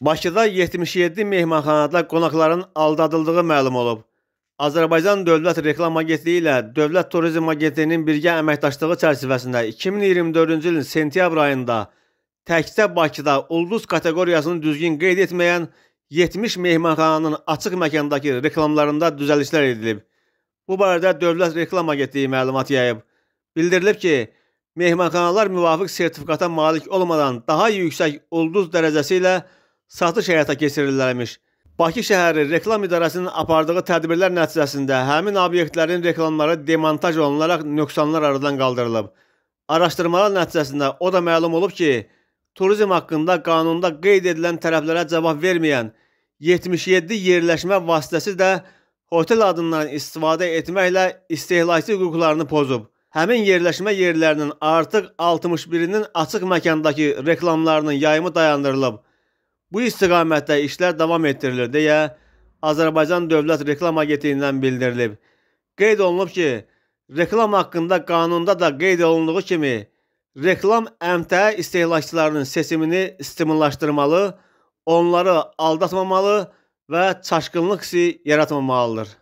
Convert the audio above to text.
Bakıda 77 mehmanxanada qonaqların aldadıldığı məlum olub. Azərbaycan Dövlət Reklam Agentliyi ilə Dövlət Turizm Agentliyinin birgə əməkdaşlığı çərçivəsində 2024-cü ilin sentyabr ayında təkcə Bakıda ulduz kateqoriyasını düzgün qeyd etməyən 70 mehmanxananın açıq məkandakı reklamlarında düzəlişlər edilib. Bu barədə Dövlət Reklam Agentliyi məlumat yayıb. Bildirilib ki, mehmanxanalar müvafiq sertifikata malik olmadan daha yüksək ulduz dərəcəsi ilə məhəllədir satış həyata keçirirlərmiş. Bakı şəhəri reklam idarəsinin apardığı tədbirlər nəticəsində həmin obyektlərin reklamları demontaj olunaraq nöqsanlar aradan qaldırılıb. Araşdırmalar nəticəsində o da məlum olub ki, turizm haqqında qanunda qeyd edilən tərəflərə cavab verməyən 77 yerləşmə vasitəsi də hotel adından istifadə etməklə istehlakçı hüquqlarını pozub. Həmin yerləşmə yerlərinin artıq 61-inin açıq məkandakı reklamlarının yayımı dayandırılıb. Bu istiqamətdə işlər davam etdirilir deyə Azərbaycan Dövlət Reklam Agentliyindən bildirilib. Qeyd olunub ki, reklam haqqında qanunda da qeyd olunduğu kimi reklam əmtəə istehlakçılarının seçimini stimullaşdırmalı, onları aldatmamalı və çaşqınlıq hissi yaratmamalıdır.